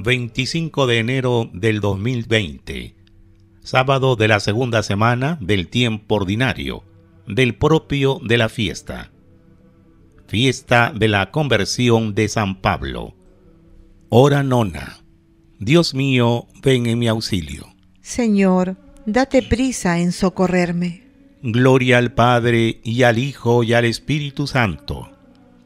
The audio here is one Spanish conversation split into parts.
25 de enero del 2020, sábado de la segunda semana del tiempo ordinario, del propio de la fiesta, fiesta de la conversión de San Pablo. Hora nona. Dios mío, ven en mi auxilio. Señor, date prisa en socorrerme. Gloria al Padre y al Hijo y al Espíritu Santo.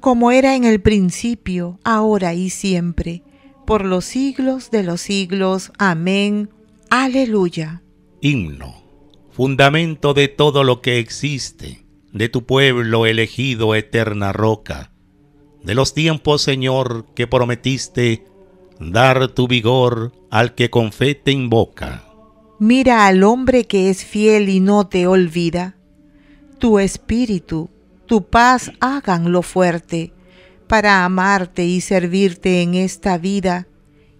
Como era en el principio, ahora y siempre por los siglos de los siglos. Amén. Aleluya. Himno, fundamento de todo lo que existe, de tu pueblo elegido eterna roca, de los tiempos, Señor, que prometiste dar tu vigor al que con fe te invoca. Mira al hombre que es fiel y no te olvida. Tu espíritu, tu paz háganlo fuerte para amarte y servirte en esta vida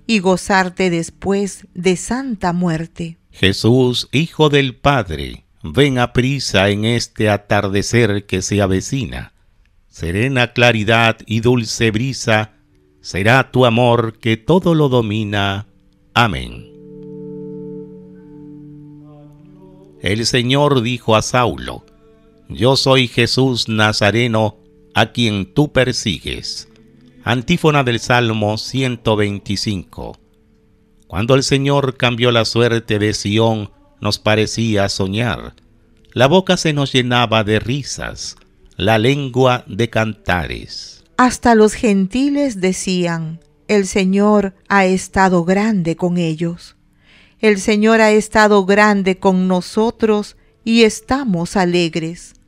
y gozarte después de santa muerte. Jesús, Hijo del Padre, ven a prisa en este atardecer que se avecina. Serena claridad y dulce brisa será tu amor que todo lo domina. Amén. El Señor dijo a Saulo, Yo soy Jesús Nazareno, a quien tú persigues. Antífona del Salmo 125. Cuando el Señor cambió la suerte de Sión, nos parecía soñar. La boca se nos llenaba de risas, la lengua de cantares. Hasta los gentiles decían, el Señor ha estado grande con ellos. El Señor ha estado grande con nosotros y estamos alegres.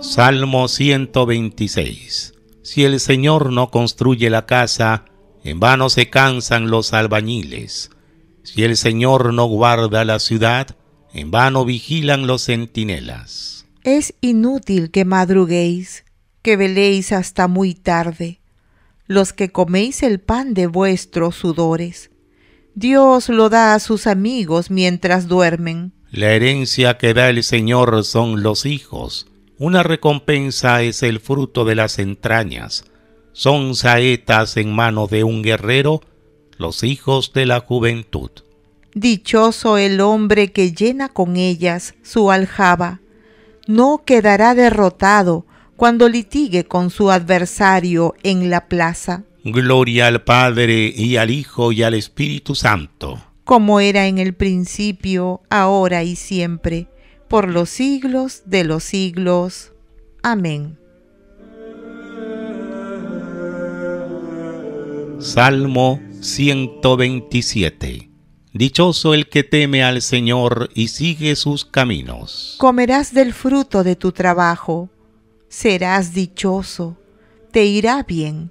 Salmo 126. Si el Señor no construye la casa, en vano se cansan los albañiles. Si el Señor no guarda la ciudad, en vano vigilan los centinelas. Es inútil que madruguéis, que veléis hasta muy tarde, los que coméis el pan de vuestros sudores. Dios lo da a sus amigos mientras duermen. La herencia que da el Señor son los hijos. Una recompensa es el fruto de las entrañas. Son saetas en mano de un guerrero, los hijos de la juventud. Dichoso el hombre que llena con ellas su aljaba. No quedará derrotado cuando litigue con su adversario en la plaza. Gloria al Padre y al Hijo y al Espíritu Santo. Como era en el principio, ahora y siempre, por los siglos de los siglos. Amén. Salmo 127. Dichoso el que teme al Señor y sigue sus caminos. Comerás del fruto de tu trabajo, serás dichoso, te irá bien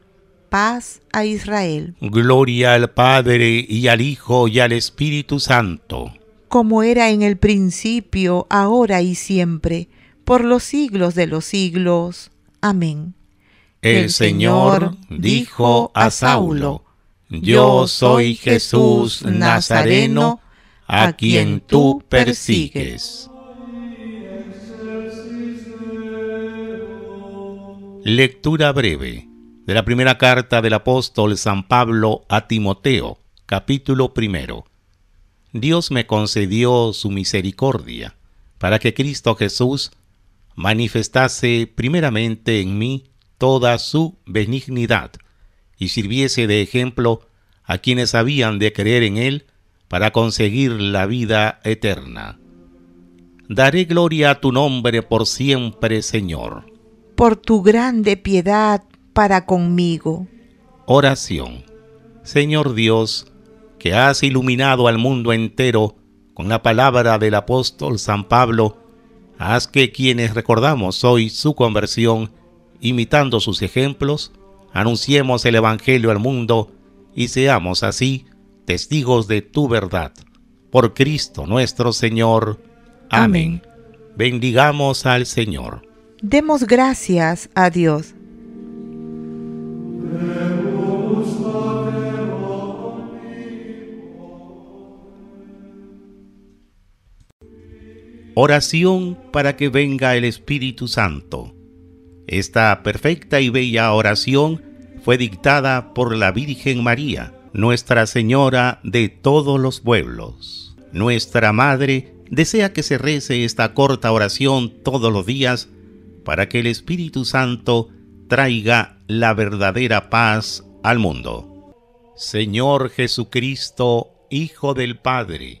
paz a Israel. Gloria al Padre y al Hijo y al Espíritu Santo. Como era en el principio, ahora y siempre, por los siglos de los siglos. Amén. El, Señor dijo a Saulo, Yo soy Jesús Nazareno, a quien tú persigues. Lectura breve de la primera carta del apóstol San Pablo a Timoteo, capítulo primero. Dios me concedió su misericordia para que Cristo Jesús manifestase primeramente en mí toda su benignidad y sirviese de ejemplo a quienes habían de creer en Él para conseguir la vida eterna. Daré gloria a tu nombre por siempre, Señor. Por tu grande piedad, para conmigo. Oración. Señor Dios, que has iluminado al mundo entero con la palabra del apóstol San Pablo, haz que quienes recordamos hoy su conversión, imitando sus ejemplos, anunciemos el Evangelio al mundo y seamos así testigos de tu verdad. Por Cristo nuestro Señor. Amén. Bendigamos al Señor. Demos gracias a Dios. Oración para que venga el Espíritu Santo. Esta perfecta y bella oración fue dictada por la Virgen María, Nuestra Señora de todos los pueblos. Nuestra Madre desea que se rece esta corta oración todos los días para que el Espíritu Santo traiga la verdadera paz al mundo. Señor Jesucristo, Hijo del Padre,